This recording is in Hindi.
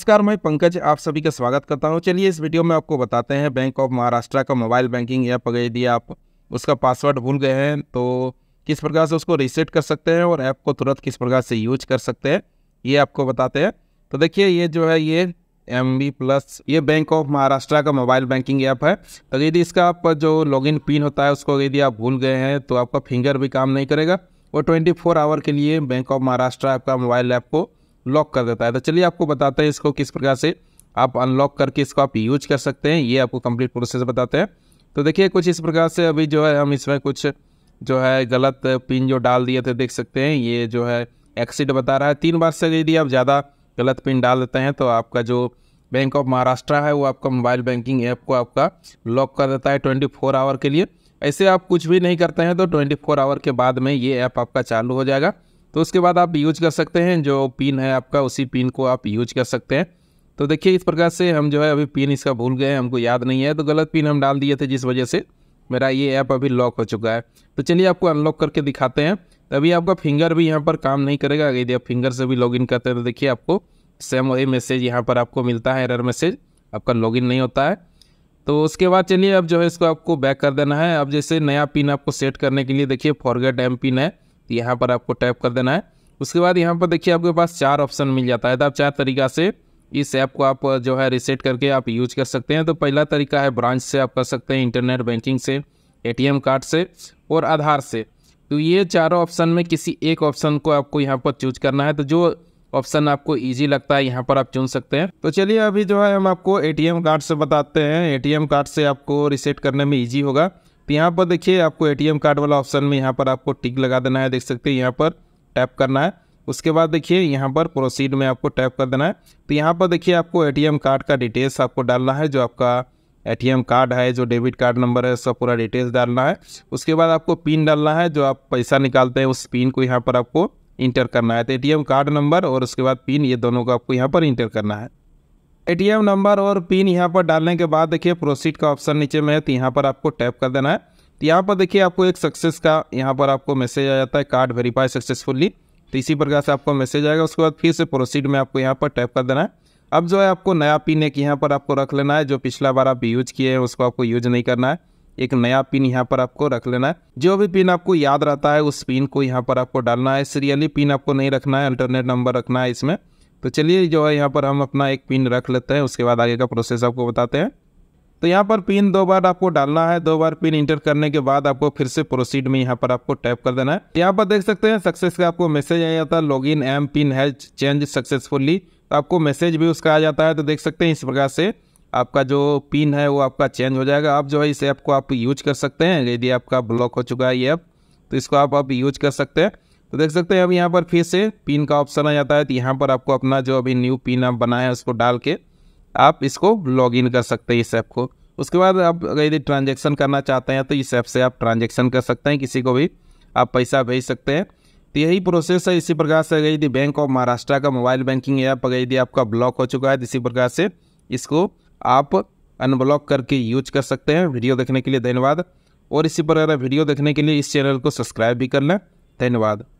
नमस्कार मैं पंकज आप सभी का स्वागत करता हूं चलिए इस वीडियो में आपको बताते हैं बैंक ऑफ महाराष्ट्र का मोबाइल बैंकिंग ऐप अगर यदि आप उसका पासवर्ड भूल गए हैं तो किस प्रकार से उसको रीसेट कर सकते हैं और ऐप को तुरंत किस प्रकार से यूज कर सकते हैं ये आपको बताते हैं तो देखिए ये जो है ये एम बी प्लस ये बैंक ऑफ महाराष्ट्र का मोबाइल बैंकिंग ऐप है तो यदि इसका आप जो लॉगिन पिन होता है उसको यदि आप भूल गए हैं तो आपका फिंगर भी काम नहीं करेगा और 24 आवर के लिए बैंक ऑफ महाराष्ट्र आपका मोबाइल ऐप को लॉक कर देता है तो चलिए आपको बताते हैं इसको किस प्रकार से आप अनलॉक करके इसको आप यूज कर सकते हैं ये आपको कंप्लीट प्रोसेस बताते हैं तो देखिए कुछ इस प्रकार से अभी जो है हम इसमें कुछ जो है गलत पिन जो डाल दिए थे देख सकते हैं ये जो है एक्सीड बता रहा है तीन बार से यदि आप ज़्यादा गलत पिन डाल देते हैं तो आपका जो बैंक ऑफ महाराष्ट्र है वो आपका मोबाइल बैंकिंग ऐप को आपका लॉक कर देता है ट्वेंटी फोर आवर के लिए ऐसे आप कुछ भी नहीं करते हैं तो ट्वेंटी फोर आवर के बाद में ये ऐप आपका चालू हो जाएगा तो उसके बाद आप यूज कर सकते हैं जो पिन है आपका उसी पिन को आप यूज कर सकते हैं तो देखिए इस प्रकार से हम जो है अभी पिन इसका भूल गए हैं हमको याद नहीं है तो गलत पिन हम डाल दिए थे जिस वजह से मेरा ये ऐप अभी लॉक हो चुका है तो चलिए आपको अनलॉक करके दिखाते हैं अभी आपका फिंगर भी यहाँ पर काम नहीं करेगा यदि आप फिंगर से भी लॉगिन करते हैं तो देखिए आपको सेम वही मैसेज यहाँ पर आपको मिलता है एरर मैसेज आपका लॉगिन नहीं होता है तो उसके बाद चलिए अब जो है इसको आपको बैक कर देना है अब जैसे नया पिन आपको सेट करने के लिए देखिए फॉरगेट एम पिन है तो यहाँ पर आपको टैप कर देना है उसके बाद यहाँ पर देखिए आपके पास चार ऑप्शन मिल जाता है तो आप चार तरीका से इस ऐप को आप जो है रिसेट करके आप यूज कर सकते हैं तो पहला तरीका है ब्रांच से आप कर सकते हैं इंटरनेट बैंकिंग से एटीएम कार्ड से और आधार से तो ये चारों ऑप्शन में किसी एक ऑप्शन को आपको यहाँ पर चूज करना है तो जो ऑप्शन आपको इजी लगता है यहाँ पर आप चुन सकते हैं तो चलिए अभी जो है हम आपको एटीएम कार्ड से बताते हैं एटीएम कार्ड से आपको रिसेट करने में इजी होगा तो यहाँ पर देखिए आपको एटीएम कार्ड वाला ऑप्शन में यहाँ पर आपको टिक लगा देना है देख सकते हैं यहाँ पर टैप करना है उसके बाद देखिए यहाँ पर प्रोसीड में आपको टैप कर देना है तो यहाँ पर देखिए आपको एटीएम कार्ड का डिटेल्स आपको डालना है जो आपका एटीएम कार्ड है जो डेबिट कार्ड नंबर है उसका पूरा डिटेल्स डालना है उसके बाद आपको पिन डालना है जो आप पैसा निकालते हैं उस पिन को यहाँ पर आपको इंटर करना है तो ए कार्ड नंबर और उसके बाद पिन ये दोनों को आपको यहाँ पर इंटर करना है एटीएम नंबर और पिन यहाँ पर डालने के बाद देखिए प्रोसीड का ऑप्शन नीचे में है तो यहाँ पर आपको टैप कर देना है तो यहाँ पर देखिए आपको एक सक्सेस का यहाँ पर आपको मैसेज आ जाता है कार्ड वेरीफाई सक्सेसफुली तो इसी प्रकार से आपको मैसेज आएगा उसके बाद फिर से प्रोसीड में आपको यहाँ पर टैप कर देना है अब जो है आपको नया पिन एक यहाँ पर आपको रख लेना है जो पिछला बार आप यूज किए हैं उसको आपको यूज नहीं करना है एक नया पिन यहाँ पर आपको रख लेना है जो भी पिन आपको याद रहता है उस पिन को यहाँ पर आपको डालना है सीरियली पिन आपको नहीं रखना है अल्टरनेट नंबर रखना है इसमें तो चलिए जो है यहाँ पर हम अपना एक पिन रख लेते हैं उसके बाद आगे का प्रोसेस आपको बताते हैं तो यहाँ पर पिन दो बार आपको डालना है दो बार पिन इंटर करने के बाद आपको फिर से प्रोसीड में यहाँ पर आपको टैप कर देना है यहाँ पर देख सकते हैं सक्सेस का आपको मैसेज आ जाता है log in M PIN has change successfully तो आपको मैसेज भी उसका आ जाता है तो देख सकते हैं इस प्रकार से आपका जो पिन है वो आपका चेंज हो जाएगा आप जो है इस ऐप को आप यूज कर सकते हैं यदि आपका ब्लॉक हो चुका है ये ऐप तो इसको आप अब यूज कर सकते हैं तो देख सकते हैं अब यहाँ पर फिर से पिन का ऑप्शन आ जाता है तो यहाँ पर आपको अपना जो अभी न्यू पिन आप बनाए हैं उसको डाल के आप इसको लॉगिन कर सकते हैं इस ऐप को उसके बाद आप अगर यदि ट्रांजेक्शन करना चाहते हैं तो इस ऐप से आप ट्रांजेक्शन कर सकते हैं किसी को भी आप पैसा भेज सकते हैं तो यही प्रोसेस है इसी प्रकार से अगर यदि बैंक ऑफ महाराष्ट्र का मोबाइल बैंकिंग ऐप अगर यदि आपका ब्लॉक हो चुका है तो इसी प्रकार से इसको आप अनब्लॉक करके यूज कर सकते हैं वीडियो देखने के लिए धन्यवाद और इसी प्रकार वीडियो देखने के लिए इस चैनल को सब्सक्राइब भी कर लें धन्यवाद